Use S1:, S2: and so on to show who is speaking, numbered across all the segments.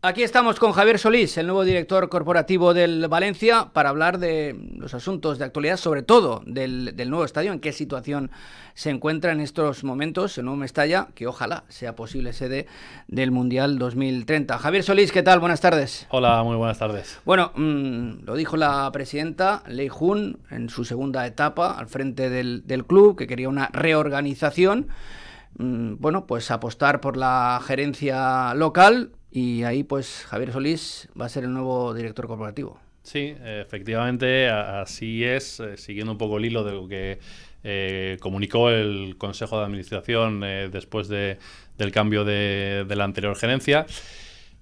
S1: Aquí estamos con Javier Solís, el nuevo director corporativo del Valencia, para hablar de los asuntos de actualidad, sobre todo del, nuevo estadio, en qué situación se encuentra en estos momentos en nuevo Mestalla, que ojalá sea posible sede del Mundial 2030. Javier Solís, ¿qué tal? Buenas tardes.
S2: Hola, muy buenas tardes.
S1: Bueno, mm, lo dijo la presidenta Lei Jun en su segunda etapa al frente del, del club, que quería una reorganización mm, bueno, pues apostar por la gerencia local, y ahí, pues, Javier Solís va a ser el nuevo director corporativo.
S2: Sí, efectivamente, así es, eh, siguiendo un poco el hilo de lo que eh, comunicó el Consejo de Administración eh, después de, del cambio de, de la anterior gerencia.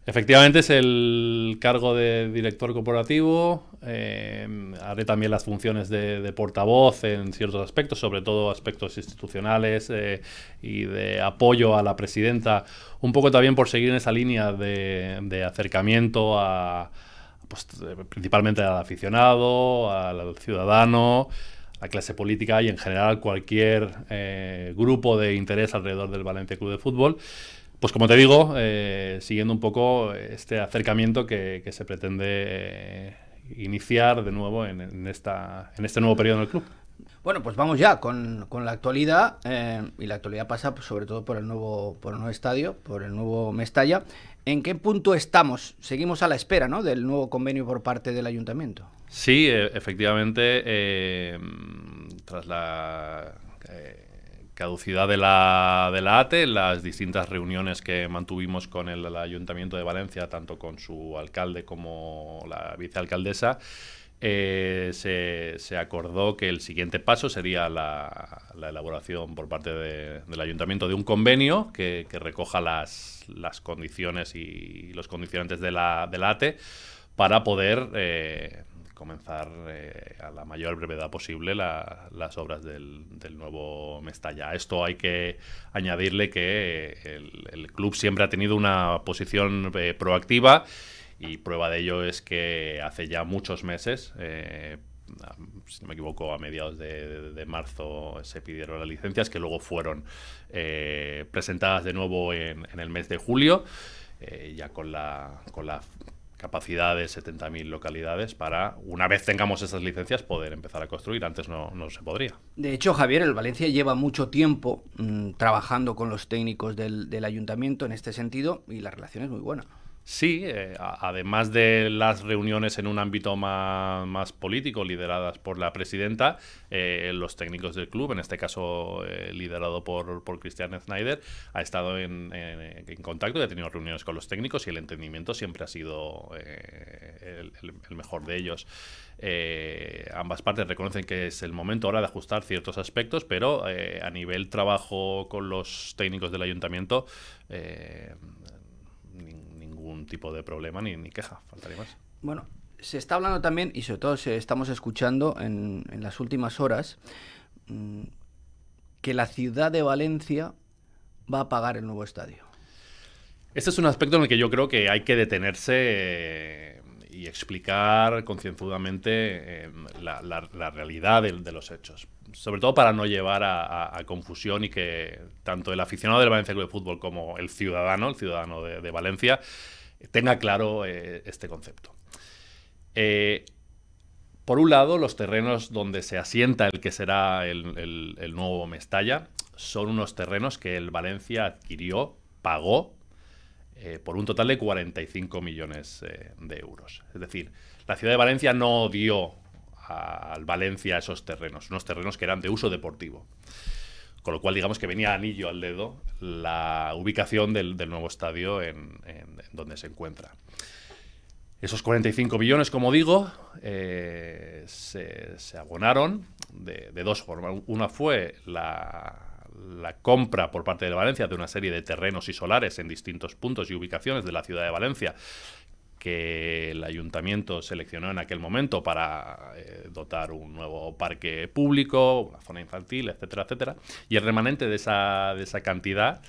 S2: Efectivamente es el cargo de director corporativo. Eh, haré también las funciones de, portavoz en ciertos aspectos, sobre todo aspectos institucionales eh, y de apoyo a la presidenta, un poco también por seguir en esa línea de, acercamiento a, pues, principalmente al aficionado, al ciudadano, la clase política y en general cualquier eh, grupo de interés alrededor del Valencia Club de Fútbol. Pues como te digo, eh, siguiendo un poco este acercamiento que, se pretende eh, iniciar de nuevo en, esta, en este nuevo periodo en el club.
S1: Bueno, pues vamos ya con, la actualidad eh, y la actualidad pasa pues, sobre todo por el, nuevo, por nuevo estadio, por el nuevo Mestalla. ¿En qué punto estamos? Seguimos a la espera ¿no? del nuevo convenio por parte del ayuntamiento.
S2: Sí, e, efectivamente, tras la caducidad de la, de la ATE, las distintas reuniones que mantuvimos con el, Ayuntamiento de Valencia, tanto con su alcalde como la vicealcaldesa, eh, se, acordó que el siguiente paso sería la, elaboración por parte del ayuntamiento de un convenio que, recoja las, las, condiciones y los condicionantes de la, de la ATE para poder eh, comenzar eh, a la mayor brevedad posible las obras del, del, nuevo Mestalla. A esto hay que añadirle que eh, el, club siempre ha tenido una posición eh, proactiva y prueba de ello es que hace ya muchos meses, si no me equivoco, a mediados de, marzo se pidieron las licencias que luego fueron presentadas de nuevo en, el mes de julio. ya con la, con la capacidad de 70.000 localidades para, una vez tengamos esas licencias, poder empezar a construir. Antes no, se podría.
S1: De hecho, Javier, el Valencia lleva mucho tiempo mm, trabajando con los técnicos del, del ayuntamiento en este sentido y la relación es muy buena.
S2: Sí, eh, además de las reuniones en un ámbito más, político lideradas por la presidenta, eh, los técnicos del club, en este caso eh, liderado por, por Schneider, ha estado en, contacto y ha tenido reuniones con los técnicos y el entendimiento siempre ha sido el, el, mejor de ellos. ambas partes reconocen que es el momento ahora de ajustar ciertos aspectos, pero a nivel trabajo con los técnicos del ayuntamiento, tipo de problema ni, ni queja, faltaría más.
S1: Bueno, se está hablando también, y sobre todo se estamos escuchando en, las últimas horas, mm, que la ciudad de Valencia va a pagar el nuevo estadio.
S2: Este es un aspecto en el que yo creo que hay que detenerse eh, y explicar concienzudamente eh, la, la, realidad de los hechos sobre todo para no llevar a, confusión y que tanto el aficionado del Valencia Club de Fútbol como el ciudadano, el ciudadano de, Valencia, tenga claro eh, este concepto. Eh, por un lado, los terrenos donde se asienta el que será el, nuevo Mestalla son unos terrenos que el Valencia adquirió, pagó, eh, por un total de 45 millones de euros. Es decir, la ciudad de Valencia no dio al Valencia esos terrenos, unos terrenos que eran de uso deportivo. Con lo cual, digamos que venía anillo al dedo la ubicación del, nuevo estadio en, donde se encuentra. Esos 45 millones, como digo, eh, se, abonaron de, dos formas. Una fue la compra por parte de Valencia de una serie de terrenos y solares en distintos puntos y ubicaciones de la ciudad de Valencia que el ayuntamiento seleccionó en aquel momento para eh, dotar un nuevo parque público, una zona infantil, etcétera, etcétera. Y el remanente de esa, de esa cantidad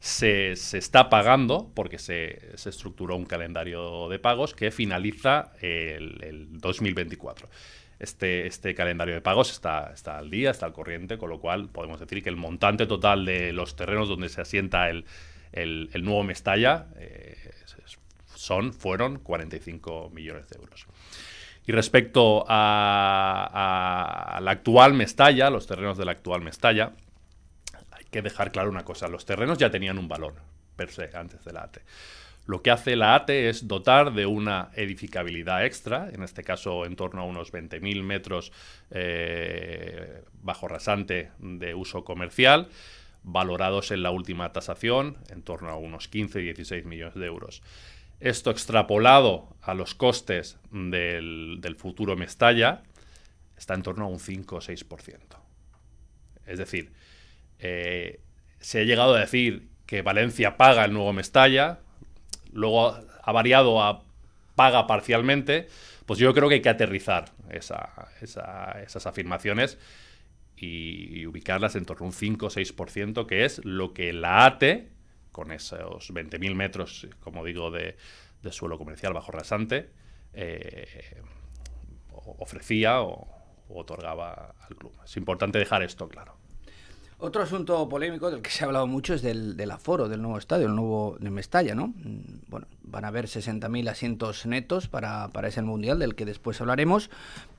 S2: se, está pagando porque se, estructuró un calendario de pagos que finaliza el, 2024. Este, este, calendario de pagos está, está al día, está al corriente, con lo cual podemos decir que el montante total de los terrenos donde se asienta el, nuevo Mestalla eh, es son, fueron 45 millones de euros. Y respecto a, la actual Mestalla, los terrenos de la actual Mestalla, hay que dejar claro una cosa, los terrenos ya tenían un valor, per se, antes de la ATE. Lo que hace la ATE es dotar de una edificabilidad extra, en este caso en torno a unos 20.000 metros eh, bajo rasante de uso comercial, valorados en la última tasación en torno a unos 15-16 millones de euros. Esto extrapolado a los costes del, futuro Mestalla está en torno a un 5 o 6%. Es decir, eh, se ha llegado a decir que Valencia paga el nuevo Mestalla, luego ha variado a paga parcialmente, pues yo creo que hay que aterrizar esas afirmaciones y, y, ubicarlas en torno a un 5 o 6%, que es lo que la ATE con esos 20.000 metros, como digo, de, suelo comercial bajo rasante, eh, ofrecía o, otorgaba al club. Es importante dejar esto claro.
S1: Otro asunto polémico del que se ha hablado mucho es del, aforo del nuevo estadio, el nuevo de Mestalla, ¿no? Mm, bueno, van a haber 60.000 asientos netos para, ese mundial del que después hablaremos,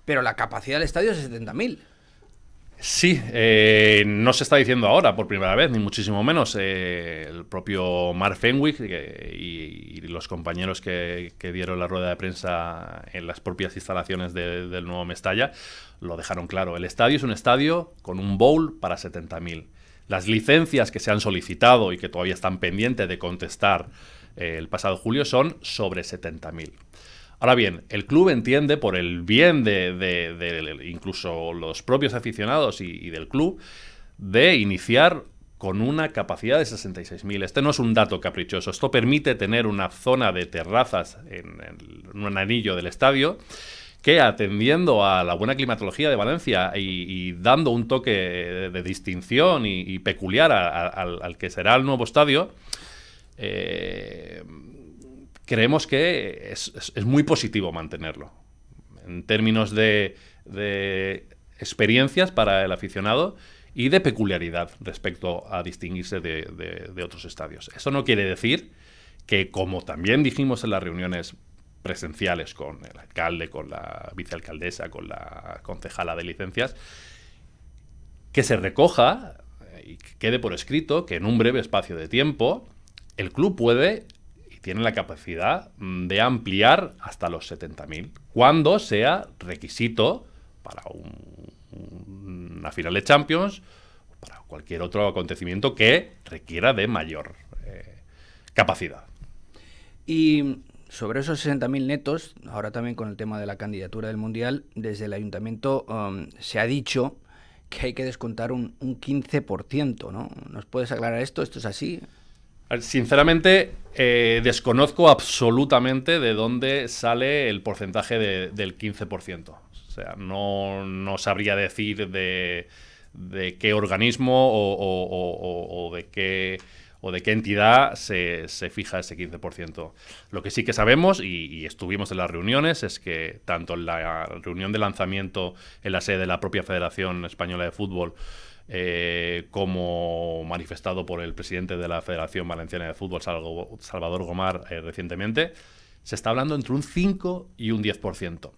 S1: pero la capacidad del estadio es 70.000.
S2: Sí, eh, no se está diciendo ahora por primera vez, ni muchísimo menos. Eh, el propio Mark Fenwick y, los compañeros que, dieron la rueda de prensa en las propias instalaciones del nuevo Mestalla lo dejaron claro. El estadio es un estadio con un bowl para 70.000. Las licencias que se han solicitado y que todavía están pendientes de contestar eh, el pasado julio son sobre 70.000. Ahora bien, el club entiende por el bien de, incluso los propios aficionados y, del club de iniciar con una capacidad de 66.000. Este no es un dato caprichoso. Esto permite tener una zona de terrazas en, un anillo del estadio que atendiendo a la buena climatología de Valencia y, dando un toque de, distinción y, peculiar al, que será el nuevo estadio, eh, creemos que es, muy positivo mantenerlo. En términos de, experiencias para el aficionado y de peculiaridad respecto a distinguirse de, otros estadios. Eso no quiere decir que, como también dijimos en las reuniones presenciales con el alcalde, con la vicealcaldesa, con la concejala de licencias, que se recoja eh, y quede por escrito que en un breve espacio de tiempo el club puede tienen la capacidad mm, de ampliar hasta los 70.000, cuando sea requisito para una final de Champions, o para cualquier otro acontecimiento que requiera de mayor eh, capacidad.
S1: Y sobre esos 60.000 netos, ahora también con el tema de la candidatura del Mundial, desde el ayuntamiento um, se ha dicho que hay que descontar un, un 15%, ¿no? ¿Nos puedes aclarar esto? ¿Esto es así?
S2: Sinceramente, eh, desconozco absolutamente de dónde sale el porcentaje del 15%. O sea, no, sabría decir de, de qué organismo o, de qué o de qué entidad se, se, fija ese 15%. Lo que sí que sabemos, y, estuvimos en las reuniones, es que tanto en la reunión de lanzamiento en la sede de la propia Federación Española de Fútbol eh, como manifestado por el presidente de la Federación Valenciana de Fútbol, Salvador Gomar, eh, recientemente, se está hablando entre un 5 y un 10%.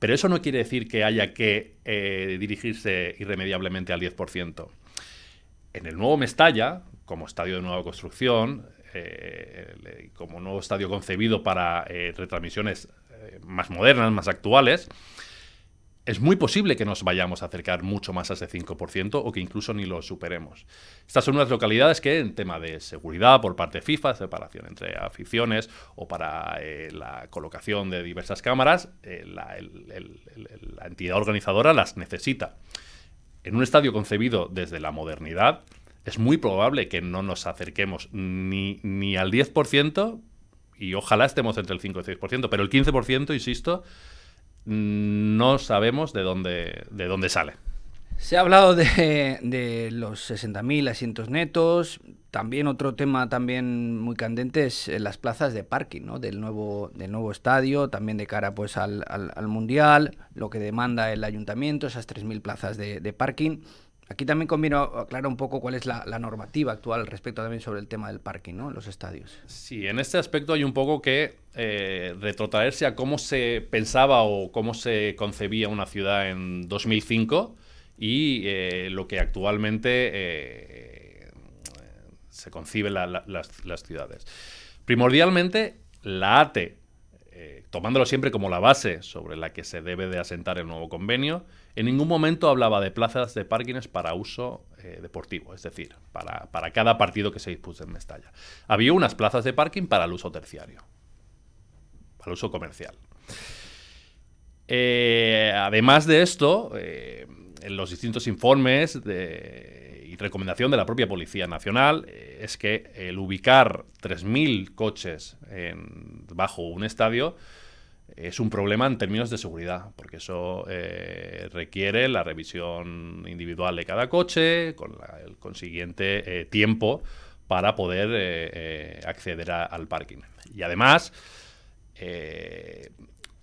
S2: Pero eso no quiere decir que haya que eh, dirigirse irremediablemente al 10%. En el nuevo Mestalla, como estadio de nueva construcción, como nuevo estadio concebido para retransmisiones más modernas, más actuales, es muy posible que nos vayamos a acercar mucho más a ese 5% o que incluso ni lo superemos. Estas son unas localidades que en tema de seguridad por parte de FIFA, separación entre aficiones o para eh, la colocación de diversas cámaras, eh, la, entidad organizadora las necesita. En un estadio concebido desde la modernidad, es muy probable que no nos acerquemos ni, ni al 10% y ojalá estemos entre el 5 y el 6%, pero el 15%, insisto, no sabemos de dónde, de dónde sale.
S1: Se ha hablado de, de los 60.000 asientos netos. También otro tema también muy candente es eh, las plazas de parking ¿no? del, nuevo, estadio, también de cara pues, al, al, Mundial, lo que demanda el ayuntamiento, esas 3.000 plazas de parking. Aquí también conviene oh, aclarar un poco cuál es la, normativa actual respecto también sobre el tema del parking, ¿no? Los estadios.
S2: Sí, en este aspecto hay un poco que eh, retrotraerse a cómo se pensaba o cómo se concebía una ciudad en 2005 y eh, lo que actualmente eh, se concibe las, las ciudades. Primordialmente, la ATE tomándolo siempre como la base sobre la que se debe de asentar el nuevo convenio, en ningún momento hablaba de plazas de parkings para uso eh, deportivo, es decir, para, cada partido que se dispuse en Mestalla. Había unas plazas de parking para el uso terciario, para el uso comercial. Eh, además de esto, eh, en los distintos informes y recomendación de la propia Policía Nacional es que el ubicar 3.000 coches bajo un estadio es un problema en términos de seguridad, porque eso eh, requiere la revisión individual de cada coche, con el consiguiente eh, tiempo para poder eh, acceder al parking. Y además,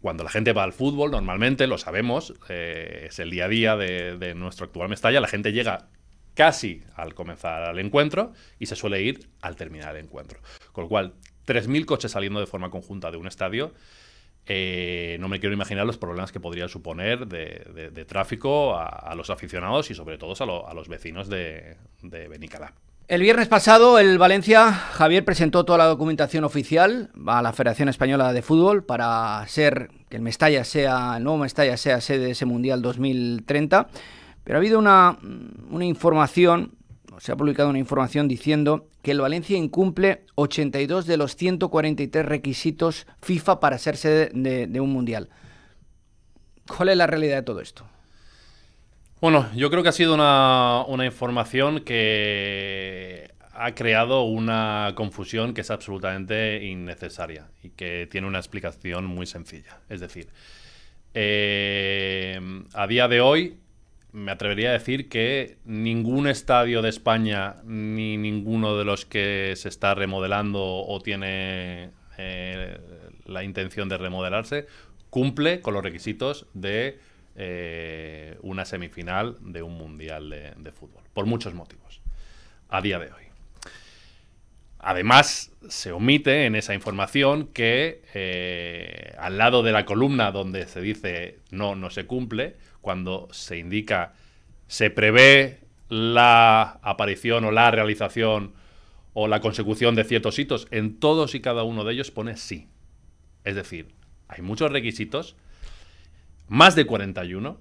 S2: cuando la gente va al fútbol, normalmente, lo sabemos, es el día a día de, de nuestro actual Mestalla, la gente llega casi al comenzar el encuentro y se suele ir al terminar el encuentro. Con lo cual, 3.000 coches saliendo de forma conjunta de un estadio eh, no me quiero imaginar los problemas que podría suponer de, tráfico a, los aficionados y sobre todo a, los vecinos de, de
S1: El viernes pasado, el Valencia, Javier presentó toda la documentación oficial a la Federación Española de Fútbol para ser que el Mestalla sea, el nuevo Mestalla sea sede de ese Mundial 2030. Pero ha habido una, una información se ha publicado una información diciendo que el Valencia incumple 82 de los 143 requisitos FIFA para ser sede de, un mundial. ¿Cuál es la realidad de todo esto?
S2: Bueno, yo creo que ha sido una, información que ha creado una confusión que es absolutamente innecesaria y que tiene una explicación muy sencilla. Es decir, eh, a día de hoy me atrevería a decir que ningún estadio de España ni ninguno de los que se está remodelando o tiene eh, la intención de remodelarse cumple con los requisitos de eh, una semifinal de un mundial de fútbol, por muchos motivos, a día de hoy. Además, se omite en esa información que eh, al lado de la columna donde se dice no, no se cumple, cuando se indica se prevé la aparición o la realización o la consecución de ciertos hitos, en todos y cada uno de ellos pone sí. Es decir, hay muchos requisitos, más de 41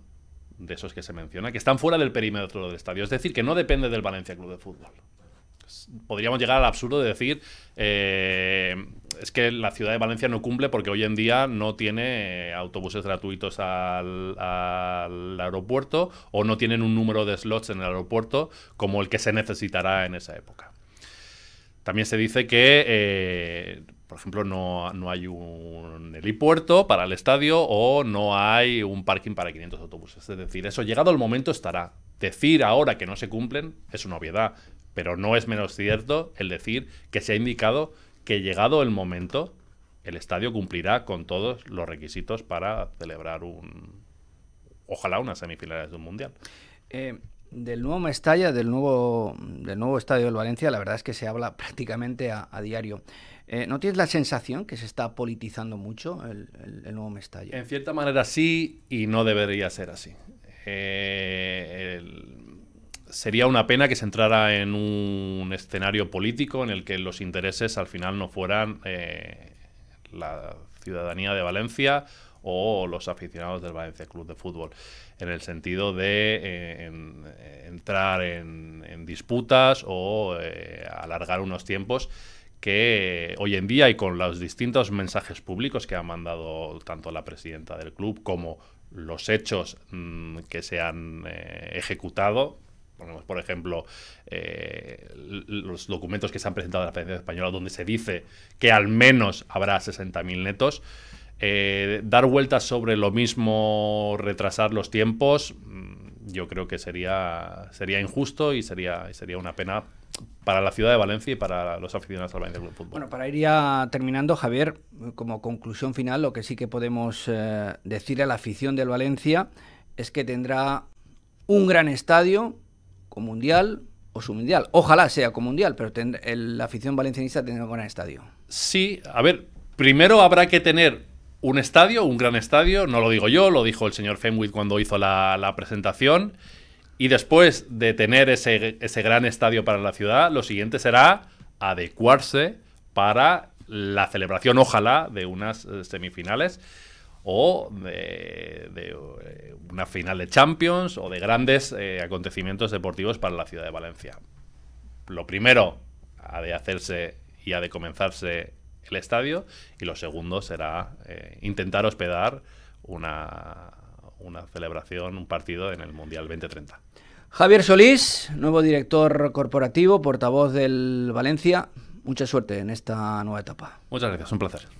S2: de esos que se menciona, que están fuera del perímetro del estadio. Es decir, que no depende del Valencia Club de Fútbol podríamos llegar al absurdo de decir eh, es que la ciudad de Valencia no cumple porque hoy en día no tiene eh, autobuses gratuitos al, aeropuerto o no tienen un número de slots en el aeropuerto como el que se necesitará en esa época. También se dice que, eh, por ejemplo, no, no, hay un helipuerto para el estadio o no hay un parking para 500 autobuses. Es decir, eso llegado el momento estará. Decir ahora que no se cumplen es una obviedad, pero no es menos cierto el decir que se ha indicado que llegado el momento, el estadio cumplirá con todos los requisitos para celebrar un, ojalá
S1: unas semifinales de un mundial. Eh, del nuevo Mestalla, del nuevo, del nuevo estadio del Valencia, la verdad es que se habla prácticamente a, diario. Eh, ¿No tienes la sensación que se está politizando mucho el, nuevo Mestalla? En
S2: cierta manera sí y no debería ser así. Eh, el, sería una pena que se entrara en un escenario político en el que los intereses al final no fueran eh, la ciudadanía de Valencia o los aficionados del Valencia Club de Fútbol, en el sentido de eh, eh, entrar en, disputas o alargar unos tiempos que hoy en día y con los distintos mensajes públicos que ha mandado tanto la presidenta del club como los hechos mm, que se han ejecutado por ejemplo eh, los documentos que se han presentado en la Federación Española donde se dice que al menos habrá 60.000 netos, eh, dar vueltas sobre lo mismo, retrasar los tiempos, mm, yo creo que sería, sería injusto y sería, sería una pena para la ciudad de Valencia y para los aficionados al Valencia Club Fútbol.
S1: Bueno, para ir ya terminando, Javier, como conclusión final, lo que sí que podemos eh, decirle decir a la afición del Valencia es que tendrá un gran estadio, ¿Comundial o submundial, Ojalá sea comundial, pero la afición valencianista tendrá un gran estadio.
S2: Sí, a ver, primero habrá que tener un estadio, un gran estadio, no lo digo yo, lo dijo el señor Fenwick cuando hizo la, la presentación. Y después de tener ese, ese, gran estadio para la ciudad, lo siguiente será adecuarse para la celebración, ojalá, de unas eh, semifinales o de, eh, una final de Champions o de grandes eh, acontecimientos deportivos para la ciudad de Valencia. Lo primero ha de hacerse y ha de comenzarse el estadio y lo segundo será eh, intentar hospedar una, una celebración, un partido en el Mundial 2030.
S1: Javier Solís, nuevo director corporativo, portavoz del Valencia. Mucha suerte en esta nueva etapa.
S2: Muchas gracias, un placer.